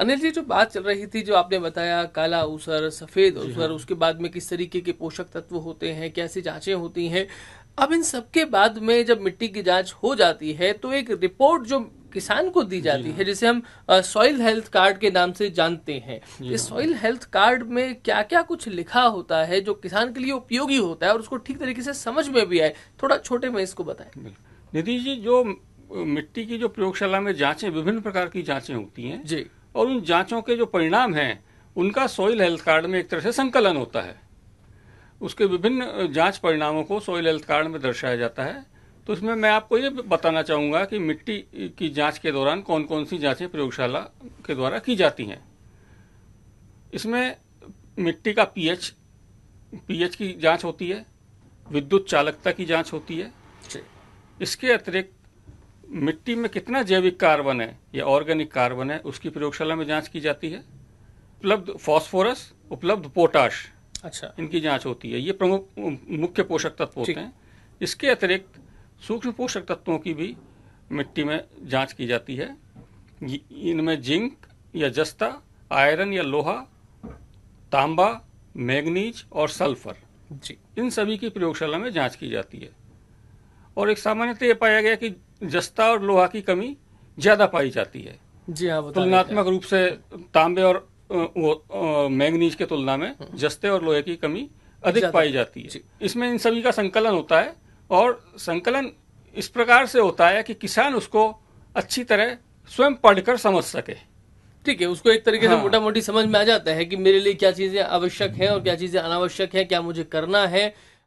अनिल जी जो बात चल रही थी जो आपने बताया काला ऊसर सफेद ऊसर हाँ। उसके बाद में किस तरीके के पोषक तत्व होते हैं कैसी जांचें होती हैं अब इन सबके बाद में जब मिट्टी की जांच हो जाती है तो एक रिपोर्ट जो किसान को दी जाती हाँ। है जिसे हम सॉइल हेल्थ कार्ड के नाम से जानते हैं इस हाँ। सॉइल हेल्थ कार्ड में क्या क्या कुछ लिखा होता है जो किसान के लिए उपयोगी होता है और उसको ठीक तरीके से समझ में भी आए थोड़ा छोटे में इसको बताए निधि जी जो मिट्टी की जो प्रयोगशाला में जांचें विभिन्न प्रकार की जांचें होती हैं जी और उन जांचों के जो परिणाम हैं उनका सॉइल हेल्थ कार्ड में एक तरह से संकलन होता है उसके विभिन्न जांच परिणामों को सॉइल हेल्थ कार्ड में दर्शाया जाता है तो इसमें मैं आपको ये बताना चाहूँगा कि मिट्टी की जांच के दौरान कौन कौन सी जांचें प्रयोगशाला के द्वारा की जाती हैं इसमें मिट्टी का पीएच पीएच की जांच होती है विद्युत चालकता की जांच होती है इसके अतिरिक्त मिट्टी में कितना जैविक कार्बन है या ऑर्गेनिक कार्बन है उसकी प्रयोगशाला में जांच की जाती है उपलब्ध फॉस्फोरस उपलब्ध पोटाश अच्छा इनकी जांच होती है ये प्रमुख मुख्य पोषक तत्व होते हैं इसके अतिरिक्त सूक्ष्म पोषक तत्वों की भी मिट्टी में जांच की जाती है इनमें जिंक या जस्ता आयरन या लोहा तांबा मैग्नीज और सल्फर जी इन सभी की प्रयोगशाला में जांच की जाती है और एक सामान्यतः यह पाया गया कि जस्ता और लोहा की कमी ज्यादा पाई जाती है जी हाँ तुलनात्मक रूप से तांबे और वो मैंगनीज के तुलना में हाँ। जस्ते और लोहे की कमी अधिक पाई जाती है इसमें इन सभी का संकलन होता है और संकलन इस प्रकार से होता है कि किसान उसको अच्छी तरह स्वयं पढ़कर समझ सके ठीक है उसको एक तरीके हाँ। से मोटा मोटी समझ में आ जाता है कि मेरे लिए क्या चीजें आवश्यक हैं और क्या चीजें अनावश्यक हैं क्या मुझे करना है